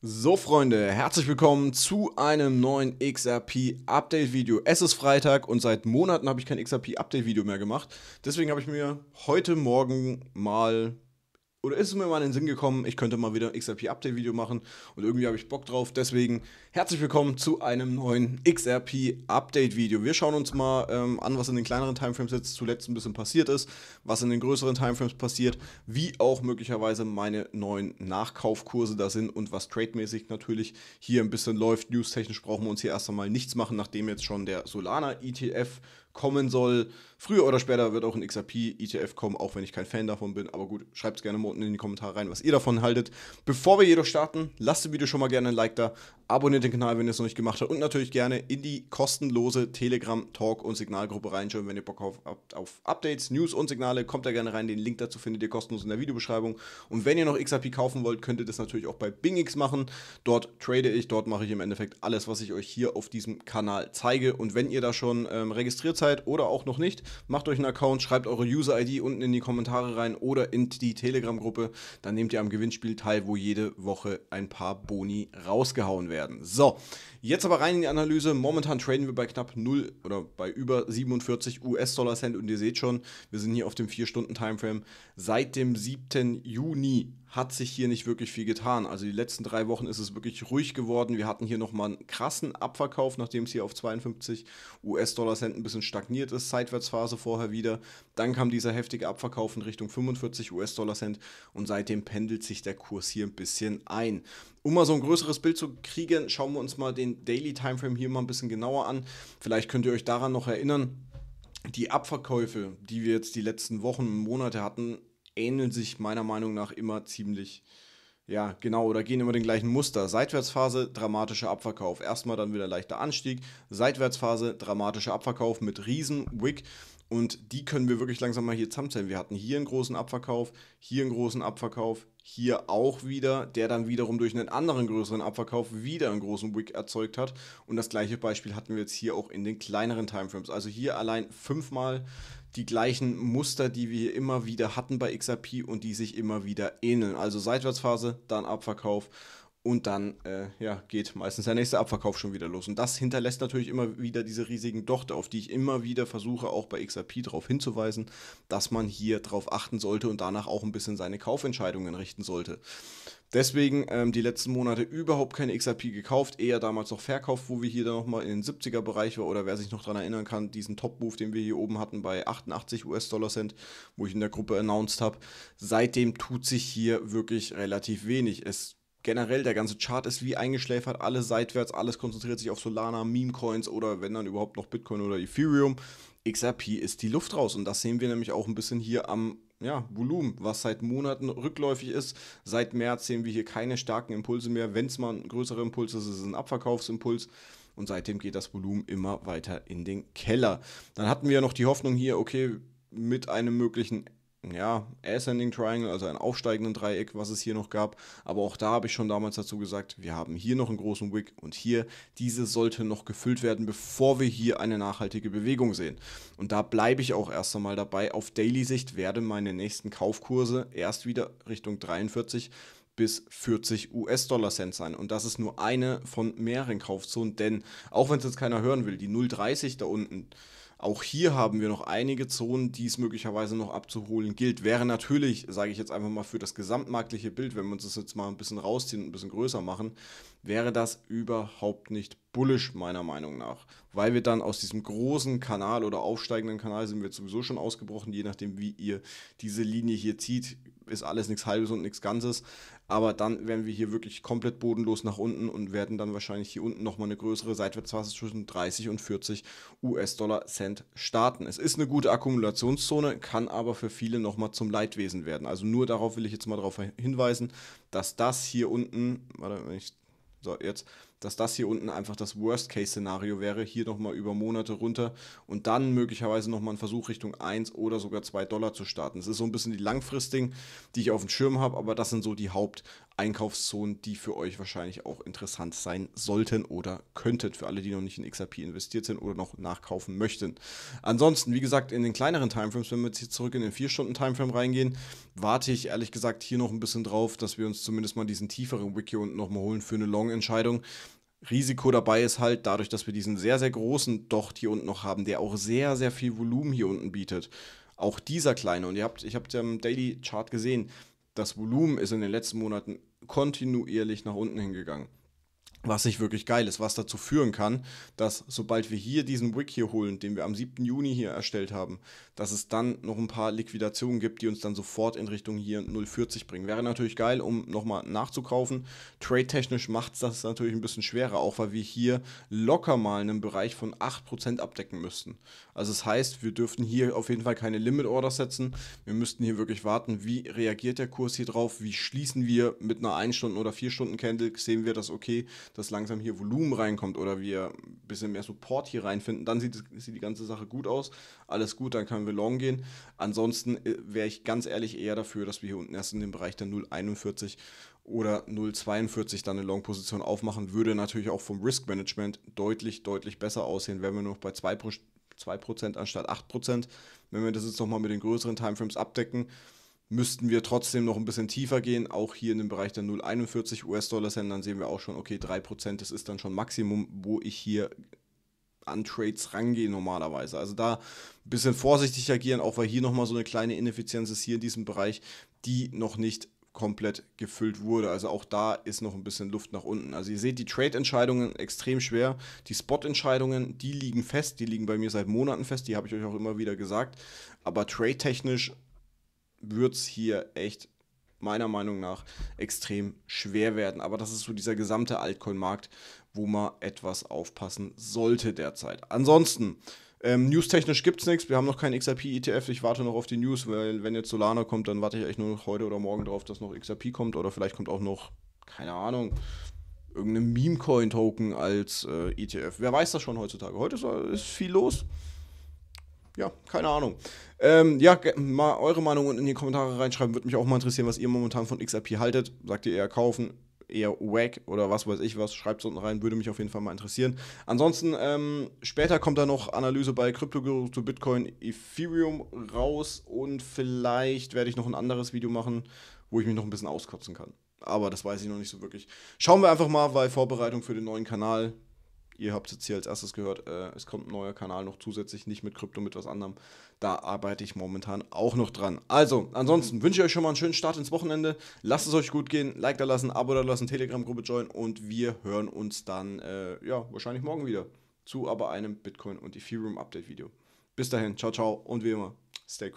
So Freunde, herzlich willkommen zu einem neuen XRP Update Video. Es ist Freitag und seit Monaten habe ich kein XRP Update Video mehr gemacht. Deswegen habe ich mir heute Morgen mal oder ist es mir mal in den Sinn gekommen, ich könnte mal wieder ein XRP-Update-Video machen und irgendwie habe ich Bock drauf. Deswegen herzlich willkommen zu einem neuen XRP-Update-Video. Wir schauen uns mal ähm, an, was in den kleineren Timeframes jetzt zuletzt ein bisschen passiert ist, was in den größeren Timeframes passiert, wie auch möglicherweise meine neuen Nachkaufkurse da sind und was trademäßig natürlich hier ein bisschen läuft. News-technisch brauchen wir uns hier erst einmal nichts machen, nachdem jetzt schon der Solana-ETF kommen soll. Früher oder später wird auch ein XRP-ETF kommen, auch wenn ich kein Fan davon bin. Aber gut, schreibt es gerne mal unten in die Kommentare rein, was ihr davon haltet. Bevor wir jedoch starten, lasst dem Video schon mal gerne ein Like da, abonniert den Kanal, wenn ihr es noch nicht gemacht habt und natürlich gerne in die kostenlose Telegram, Talk und Signalgruppe reinschauen, wenn ihr Bock auf, auf Updates, News und Signale, kommt da gerne rein. Den Link dazu findet ihr kostenlos in der Videobeschreibung. Und wenn ihr noch XRP kaufen wollt, könnt ihr das natürlich auch bei BingX machen. Dort trade ich, dort mache ich im Endeffekt alles, was ich euch hier auf diesem Kanal zeige. Und wenn ihr da schon ähm, registriert Zeit oder auch noch nicht. Macht euch einen Account, schreibt eure User-ID unten in die Kommentare rein oder in die Telegram-Gruppe. Dann nehmt ihr am Gewinnspiel teil, wo jede Woche ein paar Boni rausgehauen werden. So, jetzt aber rein in die Analyse. Momentan traden wir bei knapp 0 oder bei über 47 US-Dollar-Cent und ihr seht schon, wir sind hier auf dem 4-Stunden-Timeframe seit dem 7. Juni hat sich hier nicht wirklich viel getan. Also die letzten drei Wochen ist es wirklich ruhig geworden. Wir hatten hier nochmal einen krassen Abverkauf, nachdem es hier auf 52 US-Dollar-Cent ein bisschen stagniert ist, Seitwärtsphase vorher wieder. Dann kam dieser heftige Abverkauf in Richtung 45 US-Dollar-Cent und seitdem pendelt sich der Kurs hier ein bisschen ein. Um mal so ein größeres Bild zu kriegen, schauen wir uns mal den Daily Timeframe hier mal ein bisschen genauer an. Vielleicht könnt ihr euch daran noch erinnern. Die Abverkäufe, die wir jetzt die letzten Wochen, und Monate hatten, ähneln sich meiner Meinung nach immer ziemlich. Ja, genau, oder gehen immer den gleichen Muster. Seitwärtsphase, dramatischer Abverkauf. Erstmal dann wieder leichter Anstieg. Seitwärtsphase, dramatischer Abverkauf mit riesen Wick. Und die können wir wirklich langsam mal hier zusammenzählen. Wir hatten hier einen großen Abverkauf, hier einen großen Abverkauf, hier auch wieder, der dann wiederum durch einen anderen größeren Abverkauf wieder einen großen Wick erzeugt hat. Und das gleiche Beispiel hatten wir jetzt hier auch in den kleineren Timeframes. Also hier allein fünfmal die gleichen Muster, die wir immer wieder hatten bei XRP und die sich immer wieder ähneln. Also Seitwärtsphase, dann Abverkauf und dann äh, ja, geht meistens der nächste Abverkauf schon wieder los. Und das hinterlässt natürlich immer wieder diese riesigen Dochte, auf die ich immer wieder versuche, auch bei XRP darauf hinzuweisen, dass man hier darauf achten sollte und danach auch ein bisschen seine Kaufentscheidungen richten sollte. Deswegen ähm, die letzten Monate überhaupt keine XRP gekauft, eher damals noch verkauft, wo wir hier dann nochmal in den 70er-Bereich waren. oder wer sich noch daran erinnern kann, diesen Top-Move, den wir hier oben hatten bei 88 US-Dollar-Cent, wo ich in der Gruppe announced habe. Seitdem tut sich hier wirklich relativ wenig. Es generell der ganze Chart ist wie eingeschläfert, alle seitwärts, alles konzentriert sich auf Solana, Meme-Coins oder wenn dann überhaupt noch Bitcoin oder Ethereum. XRP ist die Luft raus und das sehen wir nämlich auch ein bisschen hier am ja, Volumen, was seit Monaten rückläufig ist. Seit März sehen wir hier keine starken Impulse mehr. Wenn es mal ein größerer Impuls ist, ist es ein Abverkaufsimpuls. Und seitdem geht das Volumen immer weiter in den Keller. Dann hatten wir noch die Hoffnung hier, okay, mit einem möglichen ja, Ascending Triangle, also ein aufsteigenden Dreieck, was es hier noch gab. Aber auch da habe ich schon damals dazu gesagt, wir haben hier noch einen großen Wick und hier, diese sollte noch gefüllt werden, bevor wir hier eine nachhaltige Bewegung sehen. Und da bleibe ich auch erst einmal dabei. Auf Daily-Sicht werden meine nächsten Kaufkurse erst wieder Richtung 43 bis 40 US-Dollar-Cent sein. Und das ist nur eine von mehreren Kaufzonen, denn auch wenn es jetzt keiner hören will, die 0,30 da unten, auch hier haben wir noch einige Zonen, die es möglicherweise noch abzuholen gilt. Wäre natürlich, sage ich jetzt einfach mal für das gesamtmarktliche Bild, wenn wir uns das jetzt mal ein bisschen rausziehen und ein bisschen größer machen, wäre das überhaupt nicht bullish meiner Meinung nach, weil wir dann aus diesem großen Kanal oder aufsteigenden Kanal sind wir sowieso schon ausgebrochen, je nachdem wie ihr diese Linie hier zieht, ist alles nichts halbes und nichts ganzes, aber dann werden wir hier wirklich komplett bodenlos nach unten und werden dann wahrscheinlich hier unten nochmal eine größere Seitwärtsphase zwischen 30 und 40 US-Dollar Cent starten. Es ist eine gute Akkumulationszone, kann aber für viele nochmal zum Leidwesen werden. Also nur darauf will ich jetzt mal darauf hinweisen, dass das hier unten, warte, wenn ich, so jetzt, dass das hier unten einfach das Worst-Case-Szenario wäre. Hier nochmal über Monate runter und dann möglicherweise nochmal einen Versuch Richtung 1 oder sogar 2 Dollar zu starten. Das ist so ein bisschen die langfristigen, die ich auf dem Schirm habe, aber das sind so die Haupteinkaufszonen, die für euch wahrscheinlich auch interessant sein sollten oder könnten, für alle, die noch nicht in XRP investiert sind oder noch nachkaufen möchten. Ansonsten, wie gesagt, in den kleineren Timeframes, wenn wir jetzt hier zurück in den 4-Stunden-Timeframe reingehen, warte ich ehrlich gesagt hier noch ein bisschen drauf, dass wir uns zumindest mal diesen tieferen Wiki unten nochmal holen für eine Long-Entscheidung. Risiko dabei ist halt dadurch, dass wir diesen sehr, sehr großen Docht hier unten noch haben, der auch sehr, sehr viel Volumen hier unten bietet. Auch dieser kleine, und ihr habt, ich habe im Daily Chart gesehen, das Volumen ist in den letzten Monaten kontinuierlich nach unten hingegangen was nicht wirklich geil ist, was dazu führen kann, dass sobald wir hier diesen Wick hier holen, den wir am 7. Juni hier erstellt haben, dass es dann noch ein paar Liquidationen gibt, die uns dann sofort in Richtung hier 0,40 bringen. Wäre natürlich geil, um nochmal nachzukaufen. Trade-technisch macht es das natürlich ein bisschen schwerer, auch weil wir hier locker mal einen Bereich von 8% abdecken müssten. Also das heißt, wir dürften hier auf jeden Fall keine Limit-Orders setzen. Wir müssten hier wirklich warten, wie reagiert der Kurs hier drauf, wie schließen wir mit einer 1-Stunden- oder 4-Stunden-Candle, sehen wir das okay, dass langsam hier Volumen reinkommt oder wir ein bisschen mehr Support hier reinfinden, dann sieht, sieht die ganze Sache gut aus. Alles gut, dann können wir long gehen. Ansonsten äh, wäre ich ganz ehrlich eher dafür, dass wir hier unten erst in dem Bereich der 0,41 oder 0,42 dann eine Long-Position aufmachen. Würde natürlich auch vom Risk-Management deutlich, deutlich besser aussehen, wenn wir noch bei 2%, 2 anstatt 8%, wenn wir das jetzt nochmal mit den größeren Timeframes abdecken müssten wir trotzdem noch ein bisschen tiefer gehen, auch hier in dem Bereich der 0,41 US-Dollar Cent, dann sehen wir auch schon, okay, 3%, das ist dann schon Maximum, wo ich hier an Trades rangehe normalerweise. Also da ein bisschen vorsichtig agieren, auch weil hier nochmal so eine kleine Ineffizienz ist hier in diesem Bereich, die noch nicht komplett gefüllt wurde. Also auch da ist noch ein bisschen Luft nach unten. Also ihr seht die Trade-Entscheidungen extrem schwer. Die Spot-Entscheidungen, die liegen fest, die liegen bei mir seit Monaten fest, die habe ich euch auch immer wieder gesagt. Aber trade-technisch wird es hier echt meiner Meinung nach extrem schwer werden. Aber das ist so dieser gesamte Altcoin-Markt, wo man etwas aufpassen sollte derzeit. Ansonsten, ähm, news gibt es nichts. Wir haben noch keinen XRP-ETF. Ich warte noch auf die News, weil wenn jetzt Solana kommt, dann warte ich eigentlich nur noch heute oder morgen darauf, dass noch XRP kommt. Oder vielleicht kommt auch noch, keine Ahnung, irgendein Meme-Coin-Token als äh, ETF. Wer weiß das schon heutzutage? Heute ist äh, viel los ja, keine Ahnung. Ähm, ja, mal eure Meinung unten in die Kommentare reinschreiben. Würde mich auch mal interessieren, was ihr momentan von XRP haltet. Sagt ihr eher kaufen, eher wack oder was weiß ich was. Schreibt es unten rein, würde mich auf jeden Fall mal interessieren. Ansonsten, ähm, später kommt da noch Analyse bei Kryptowährung zu Bitcoin, Ethereum raus und vielleicht werde ich noch ein anderes Video machen, wo ich mich noch ein bisschen auskotzen kann. Aber das weiß ich noch nicht so wirklich. Schauen wir einfach mal, weil Vorbereitung für den neuen Kanal Ihr habt jetzt hier als erstes gehört, äh, es kommt ein neuer Kanal noch zusätzlich, nicht mit Krypto, mit was anderem. Da arbeite ich momentan auch noch dran. Also, ansonsten mhm. wünsche ich euch schon mal einen schönen Start ins Wochenende. Lasst es euch gut gehen, Like da lassen, Abo da lassen, Telegram-Gruppe joinen und wir hören uns dann, äh, ja, wahrscheinlich morgen wieder zu aber einem Bitcoin- und Ethereum-Update-Video. Bis dahin, ciao, ciao und wie immer, stay crazy.